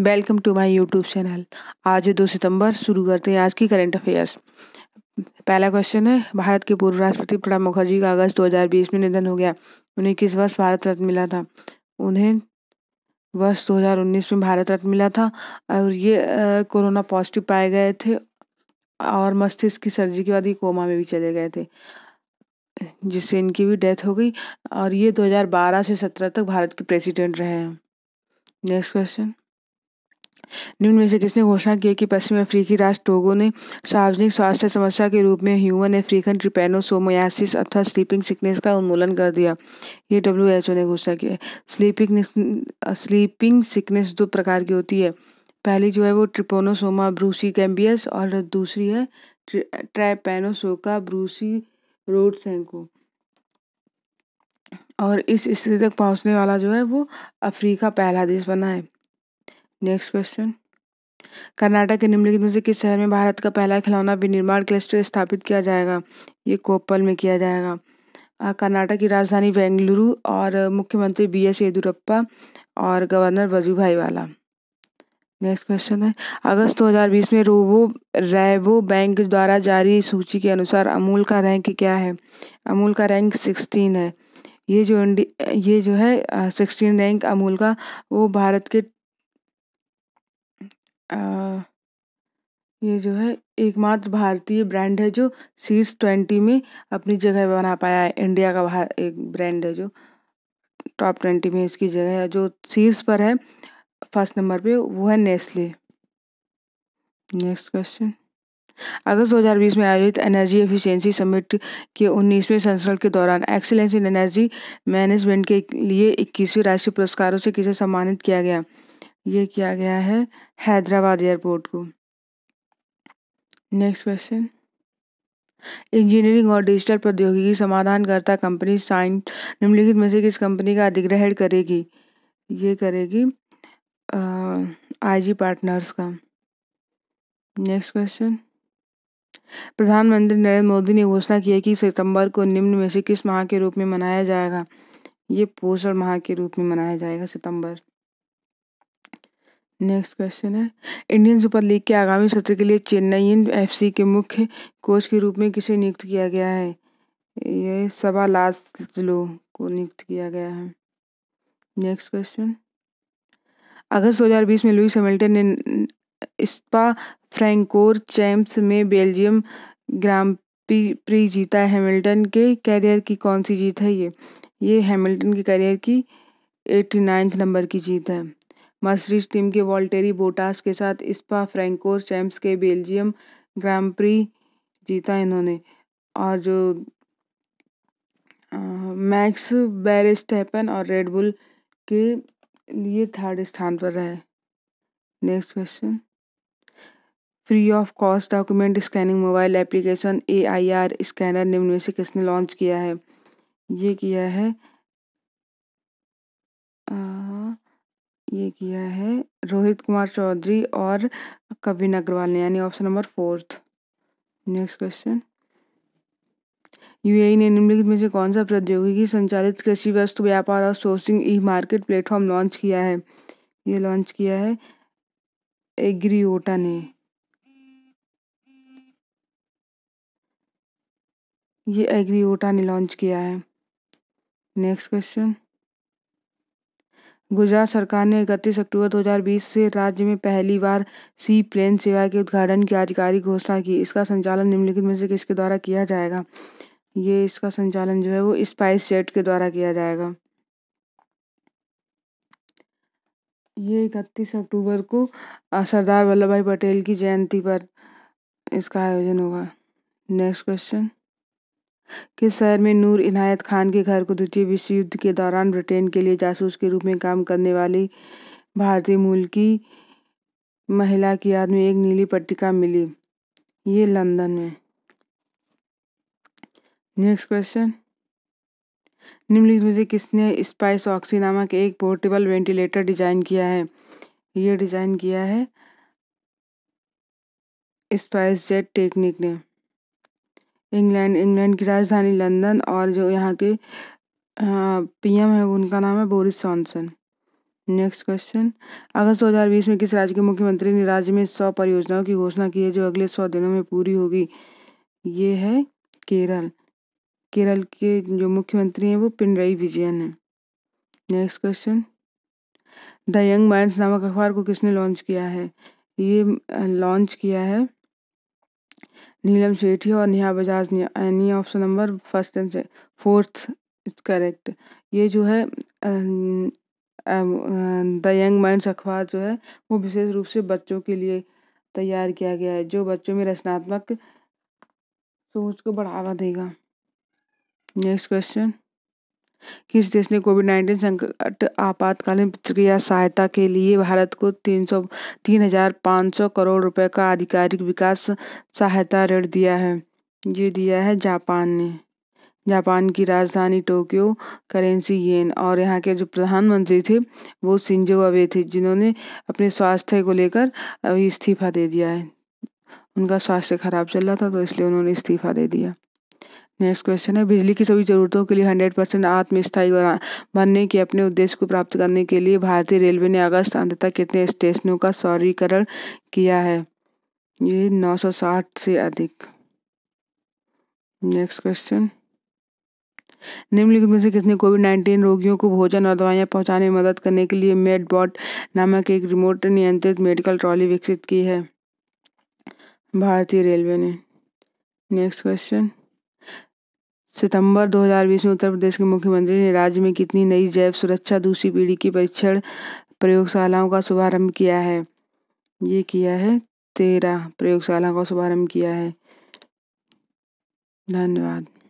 welcome to my YouTube channel आज दो सितंबर शुरू करते हैं आज की करंट अफेयर्स पहला क्वेश्चन है भारत के पूर्व राष्ट्रपति प्रणब मुखर्जी का अगस्त 2020 में निधन हो गया उन्हें किस वर्ष भारत रत्न मिला था उन्हें वर्ष 2019 में भारत रत्न मिला था और ये कोरोना पॉजिटिव पाए गए थे और मस्तिष्क की सर्जरी के बाद ये कोमा में भी चले गए थे जिससे इनकी भी डेथ हो गई और ये 2012 से 17 तक भारत के प्रेसिडेंट रहे हैं नेक्स्ट क्वेश्चन निम्न में से किसने घोषणा की कि पश्चिम अफ्रीकी राष्ट्र टोगो ने सार्वजनिक स्वास्थ्य समस्या के रूप में ह्यूमन अफ्रीकन ट्रिपेनोसोमोयासिस अथवा स्लीपिंग सिकनेस का उन्मूलन कर दिया ये डब्ल्यू एच ओ ने घोषणा की है स्लीपिंग स्लीपिंग सिकनेस दो प्रकार की होती है पहली जो है वो ट्रिपोनोसोमा ब्रूसी कैम्बियस और दूसरी है ट्रैपेनोसोका ब्रूसी रोड सैंको और इस स्थिति तक पहुंचने वाला जो है वो अफ्रीका पहला देश बना है नेक्स्ट क्वेश्चन कर्नाटक के निम्नलिखित में से किस शहर में भारत का पहला खिलौना विनिर्माण क्लस्टर स्थापित किया जाएगा ये कोप्पल में किया जाएगा कर्नाटक की राजधानी बेंगलुरु और मुख्यमंत्री बी एस येदुरप्पा और गवर्नर वजूभाई वाला नेक्स्ट क्वेश्चन है अगस्त 2020 में रोबो रेबो बैंक द्वारा जारी सूची के अनुसार अमूल का रैंक क्या है अमूल का रैंक 16 है ये जो ये जो है सिक्सटीन रैंक अमूल का वो भारत के ये जो है एकमात्र भारतीय ब्रांड है जो सीस ट्वेंटी में अपनी जगह बना पाया है इंडिया का बाहर एक ब्रांड है जो टॉप ट्वेंटी में इसकी जगह है जो सीस पर है फर्स्ट नंबर पे वो है नेस्ले नेक्स्ट क्वेश्चन अगस्त 2020 में आयोजित एनर्जी एफिशिएंसी समिट के 19वें संस्करण के दौरान एक्सीलेंस इन एनर्जी मैनेजमेंट के लिए 21वें राष्ट्रीय पुरस्कारों से किसे सम्मानित किया गया ये किया गया है हैदराबाद एयरपोर्ट को नेक्स्ट क्वेश्चन इंजीनियरिंग और डिजिटल प्रौद्योगिकी समाधानकर्ता कंपनी साइन निम्नलिखित में से किस कंपनी का अधिग्रहण करेगी ये करेगी आईजी पार्टनर्स का नेक्स्ट क्वेश्चन प्रधानमंत्री नरेंद्र मोदी ने घोषणा की है कि सितंबर को निम्न में से किस माह के रूप में मनाया जाएगा ये पोषण माह के रूप में मनाया जाएगा सितंबर नेक्स्ट क्वेश्चन है इंडियन सुपर लीग के आगामी सत्र के लिए चेन्नईन सी के मुख्य कोच के रूप में किसे नियुक्त किया गया है ये सबा लास्लो को नियुक्त किया गया है नेक्स्ट क्वेश्चन अगस्त 2020 में लुइस हैमिल्टन ने स्पा फ्रैंकोर चैम्प्स में बेल्जियम ग्राम प्री जीता हैमिल्टन के कैरियर की कौन सी जीत है ये ये हैमिल्टन के कैरियर की एट्टी नाइन्थ नंबर की जीत है मर्सरीज टीम के वॉल्टेरी बोटास के साथ इस्पा फ्रेंको चैम्प्स के बेल्जियम ग्रामप्री प्री जीता इन्होंने और जो मैक्स बैरिस्टेपन और रेडबुल के लिए थर्ड स्थान पर रहे next question free of cost document scanning mobile application A I R scanner निम्न में से किसने लॉन्च किया है ये किया है ये किया है रोहित कुमार चौधरी और कविन अग्रवाल ने यानी option number fourth next question UAE ने निम्नलिखित में से कौन सा प्रौद्योगिकी संचालित कृषि वस्तु व्यापार और sourcing e market platform launch किया है ये लॉन्च किया है एग्रीओटा ने ये एग्रीओटा ने लॉन्च किया है नेक्स्ट क्वेश्चन गुजरात सरकार ने इकतीस अक्टूबर 2020 से राज्य में पहली बार सी प्लेन सेवा के उद्घाटन की आधिकारिक घोषणा की इसका संचालन निम्नलिखित में से किसके द्वारा किया जाएगा ये इसका संचालन जो है वो स्पाइस जेट के द्वारा किया जाएगा ये इकतीस अक्टूबर को सरदार वल्लभ भाई पटेल की जयंती पर इसका आयोजन होगा नेक्स्ट क्वेश्चन के शहर में नूर इनायत खान के घर को द्वितीय विश्व युद्ध के दौरान ब्रिटेन के लिए जासूस के रूप में काम करने वाली भारतीय मूल की महिला की याद में एक नीली पट्टिका मिली ये लंदन में नेक्स्ट क्वेश्चन निम्नलिखित में से किसने स्पाइस ऑक्सी नामक एक पोर्टेबल वेंटिलेटर डिजाइन किया है ये डिजाइन किया है स्पाइस जेट टेक्निक ने इंग्लैंड इंग्लैंड की राजधानी लंदन और जो यहाँ के हाँ, पीएम है उनका नाम है बोरिस जॉनसन नेक्स्ट क्वेश्चन अगस्त 2020 में किस राज्य के मुख्यमंत्री ने राज्य में सौ परियोजनाओं की घोषणा की है जो अगले सौ दिनों में पूरी होगी ये है केरल केरल के जो मुख्यमंत्री हैं वो पिनराई विजयन है next question the young minds नामक अखबार को किसने लॉन्च किया है ये लॉन्च किया है नीलम सेठी और नेहा बजाज ने यानी option number first and fourth is correct ये जो है द यंग माइंड्स अखबार जो है वो विशेष रूप से बच्चों के लिए तैयार किया गया है जो बच्चों में रचनात्मक सोच को बढ़ावा देगा नेक्स्ट क्वेश्चन किस देश ने कोविड नाइन्टीन संकट आपातकालीन प्रतिक्रिया सहायता के लिए भारत को तीन सौ तीन हजार पाँच सौ करोड़ रुपए का आधिकारिक विकास सहायता ऋण दिया है ये दिया है जापान ने जापान की राजधानी टोक्यो करेंसी येन और यहाँ के जो प्रधानमंत्री थे वो सिंजो अवे थे जिन्होंने अपने स्वास्थ्य को लेकर अभी इस्तीफा दे दिया है उनका स्वास्थ्य खराब चल रहा था तो इसलिए उन्होंने इस्तीफा दे दिया नेक्स्ट क्वेश्चन है बिजली की सभी जरूरतों के लिए हंड्रेड परसेंट आत्मस्थायी बनने के अपने उद्देश्य को प्राप्त करने के लिए भारतीय रेलवे ने अगस्त अंत तक कितने स्टेशनों का सौरीकरण किया है ये नौ सौ साठ से अधिक नेक्स्ट क्वेश्चन निम्नलिखित में से किसने कोविड नाइन्टीन रोगियों को भोजन और दवाइयाँ पहुँचाने में मदद करने के लिए मेडबॉट नामक एक रिमोट नियंत्रित मेडिकल ट्रॉली विकसित की है भारतीय रेलवे ने नेक्स्ट क्वेश्चन सितंबर 2020 में उत्तर प्रदेश के मुख्यमंत्री ने राज्य में कितनी नई जैव सुरक्षा दूसरी पीढ़ी की परीक्षण प्रयोगशालाओं का शुभारंभ किया है ये किया है तेरह प्रयोगशाला का शुभारंभ किया है धन्यवाद